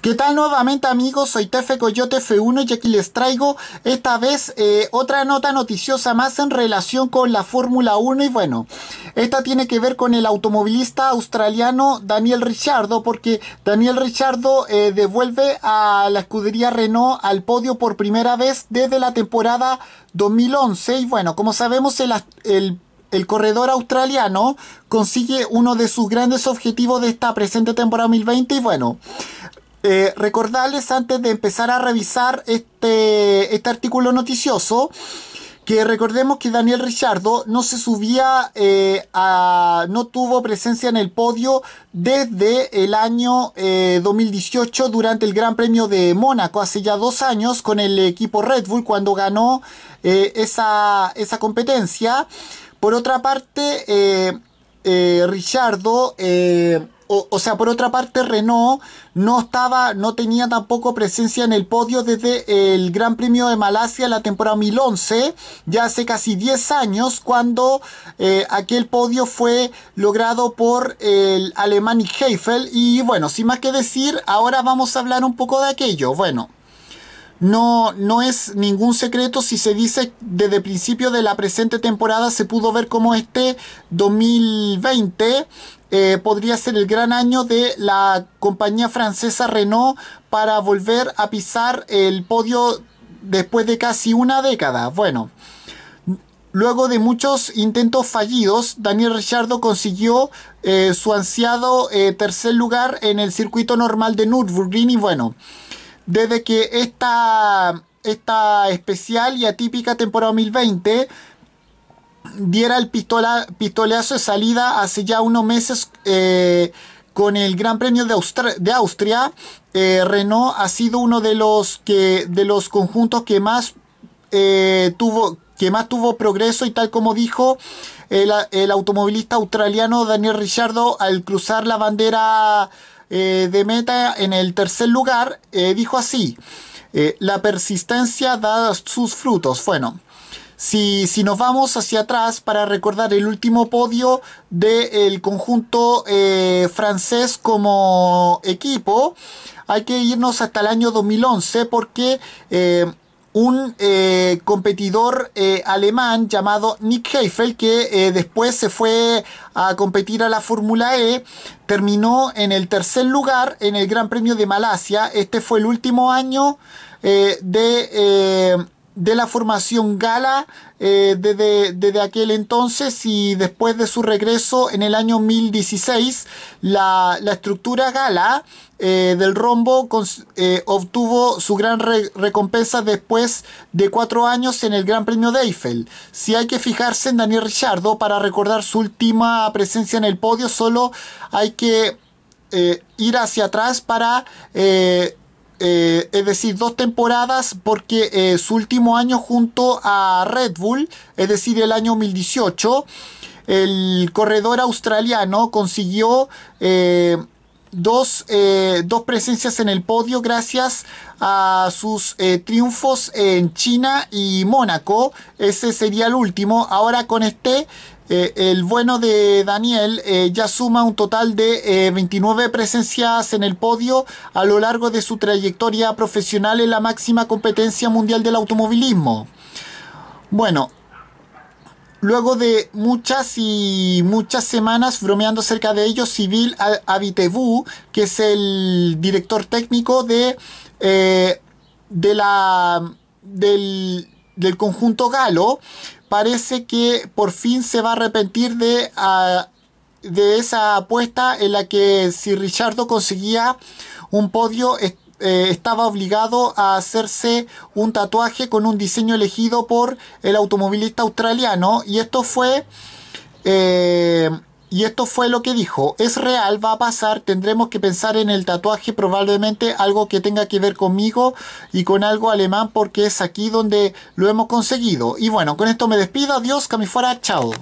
¿Qué tal nuevamente amigos? Soy Tefe Coyote F1 y aquí les traigo esta vez eh, otra nota noticiosa más en relación con la Fórmula 1 y bueno, esta tiene que ver con el automovilista australiano Daniel Richardo porque Daniel Richardo eh, devuelve a la escudería Renault al podio por primera vez desde la temporada 2011 y bueno, como sabemos el el corredor australiano consigue uno de sus grandes objetivos de esta presente temporada 2020 y bueno, eh, recordarles antes de empezar a revisar este, este artículo noticioso que recordemos que Daniel Richardo no se subía eh, a, no tuvo presencia en el podio desde el año 2018 eh, durante el Gran Premio de Mónaco hace ya dos años con el equipo Red Bull cuando ganó esa, esa, competencia por otra parte Richardo o, sea, por otra parte, Renault no estaba, no tenía tampoco presencia en el podio desde el Gran Premio de Malasia la temporada 2011, ya hace casi 10 años, cuando eh, aquel podio fue logrado por el alemán Heifel. Y bueno, sin más que decir, ahora vamos a hablar un poco de aquello. Bueno. No, no es ningún secreto si se dice desde el principio de la presente temporada se pudo ver como este 2020 eh, podría ser el gran año de la compañía francesa Renault para volver a pisar el podio después de casi una década. Bueno, luego de muchos intentos fallidos, Daniel Ricciardo consiguió eh, su ansiado eh, tercer lugar en el circuito normal de Nürburgring y bueno, desde que esta, esta especial y atípica temporada 2020 diera el pistola, pistoleazo de salida hace ya unos meses eh, con el Gran Premio de, Austria. Eh, Renault ha sido uno de los, que, de los conjuntos que más, eh, tuvo, que más tuvo progreso y tal como dijo el, el automovilista australiano Daniel Richardo al cruzar la bandera de meta en el tercer lugar, dijo así. la persistencia da sus frutos. Bueno, si, si nos vamos hacia atrás para recordar el último podio del conjunto eh, francés como equipo, hay que irnos hasta el año 2011 porque eh, un eh, competidor eh, alemán llamado Nick Heifel, que después se fue a competir a la Fórmula E, terminó en el tercer lugar en el Gran Premio de Malasia. Este fue el último año de de la formación gala eh, desde, aquel entonces y después de su regreso en el año 2016, la, estructura gala eh, del rombo eh, obtuvo su gran recompensa después de cuatro años en el Gran Premio de Eiffel. Si hay que fijarse en Daniel Richardo para recordar su última presencia en el podio, solo hay que ir hacia atrás para... Eh, es decir, dos temporadas porque eh, su último año junto a Red Bull, es decir, el año 2018, el corredor australiano consiguió eh, eh, dos, presencias en el podio gracias a sus eh, triunfos en China y Mónaco. Ese sería el último. Ahora con este, eh, el bueno de Daniel ya suma un total de 29 presencias en el podio a lo largo de su trayectoria profesional en la máxima competencia mundial del automovilismo. Bueno, Luego de muchas y muchas semanas bromeando cerca de ello, Civil Abitebu, que es el director técnico de, eh, de la, del, conjunto galo, parece que por fin se va a arrepentir de, de esa apuesta en la que si Richardo conseguía un podio, eh, estaba obligado a hacerse un tatuaje con un diseño elegido por el automovilista australiano y esto fue... Eh, y esto fue lo que dijo, es real, va a pasar, tendremos que pensar en el tatuaje, probablemente algo que tenga que ver conmigo y con algo alemán porque es aquí donde lo hemos conseguido. Y bueno, con esto me despido, adiós, que fuera, chao.